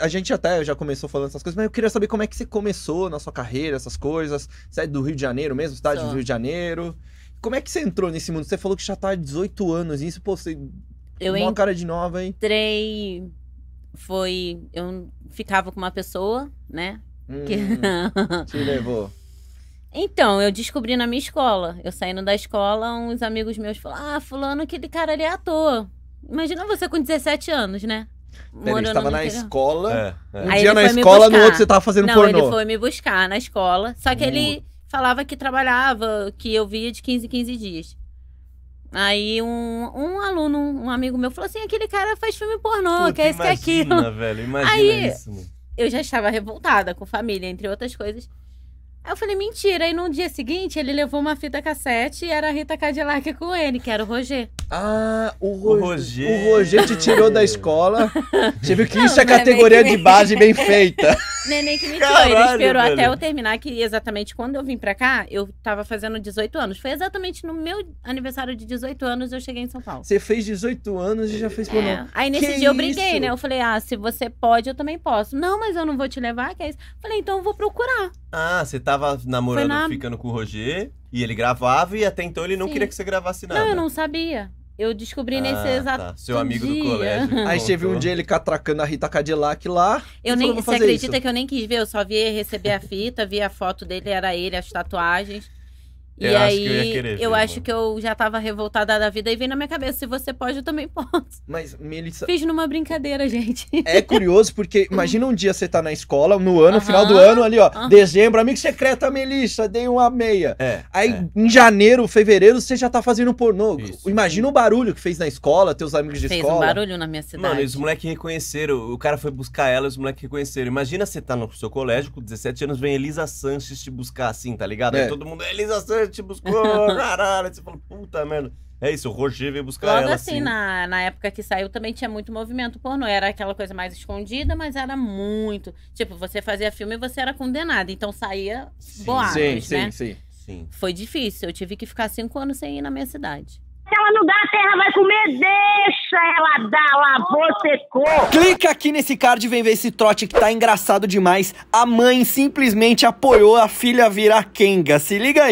a gente até já começou falando essas coisas, mas eu queria saber como é que você começou na sua carreira, essas coisas. Você é do Rio de Janeiro mesmo, cidade tá do Rio de Janeiro. Como é que você entrou nesse mundo? Você falou que já tá há 18 anos isso, pô, você. Eu uma cara de nova, hein? Entrei. Foi. Eu ficava com uma pessoa, né? Hum, que... te levou. Então, eu descobri na minha escola. Eu saindo da escola, uns amigos meus falaram: Ah, fulano, aquele cara ali é ator. Imagina você com 17 anos, né? Peraí, você tava na interior. escola. É, é. Um Aí dia na escola, no outro você tava fazendo Não, pornô. ele foi me buscar na escola. Só que ele hum. falava que trabalhava, que eu via de 15 em 15 dias. Aí um, um aluno, um amigo meu, falou assim: aquele cara faz filme pornô, Puta, é isso, é aquilo. Velho, imagina Aí, isso, mano. Eu já estava revoltada com família, entre outras coisas. Aí eu falei, mentira. E no dia seguinte, ele levou uma fita cassete e era a Rita Cadillac com ele, que era o Roger. Ah, o, o Roger. O Roger te tirou da escola. Você viu que não, isso é, é categoria de base bem feita. Neném que me tirou. Ele esperou velho. até eu terminar, que exatamente quando eu vim pra cá, eu tava fazendo 18 anos. Foi exatamente no meu aniversário de 18 anos eu cheguei em São Paulo. Você fez 18 anos e já fez por é. Aí nesse que dia isso? eu briguei, né? Eu falei, ah, se você pode, eu também posso. Não, mas eu não vou te levar, que é isso. Falei, então eu vou procurar. Ah, você tava namorando, na... ficando com o Roger, e ele gravava, e até então ele não Sim. queria que você gravasse nada. Não, eu não sabia. Eu descobri ah, nesse tá. exato. Tá. Seu amigo dia. do colégio. Aí teve um dia ele catracando a Rita Cadillac lá. Eu nem, falou, você acredita isso? que eu nem quis ver? Eu só vi receber a fita, vi a foto dele, era ele, as tatuagens. Eu e acho aí, que eu ia querer. Ver, eu acho mano. que eu já tava revoltada da vida e veio na minha cabeça: se você pode, eu também posso. Mas, Melissa. Fiz numa brincadeira, gente. É curioso, porque imagina um dia você tá na escola, no ano, uh -huh. final do ano, ali, ó. Uh -huh. Dezembro, amigo secreto, Melissa, dei uma meia. É, aí, é. em janeiro, fevereiro, você já tá fazendo pornô. Isso. Imagina o barulho que fez na escola, teus amigos de fez escola. Fez um barulho na minha cidade. Mano, e os moleques reconheceram. O cara foi buscar ela, e os moleques reconheceram. Imagina você tá no seu colégio, com 17 anos, vem Elisa Sanches te buscar assim, tá ligado? É. Aí todo mundo, Elisa Sanches te buscou, caralho, Você falou, puta merda. É isso, o Roger veio buscar Logo ela. assim, assim. Na, na época que saiu também tinha muito movimento pornô. Era aquela coisa mais escondida, mas era muito. Tipo, você fazia filme e você era condenado. Então saía boatos, sim, sim, né? Sim, sim, sim. Foi difícil. Eu tive que ficar cinco anos sem ir na minha cidade. Se ela não dá, a terra vai comer, deixa ela dar, você secou. Clica aqui nesse card e vem ver esse trote que tá engraçado demais. A mãe simplesmente apoiou a filha virar Kenga. Se liga aí.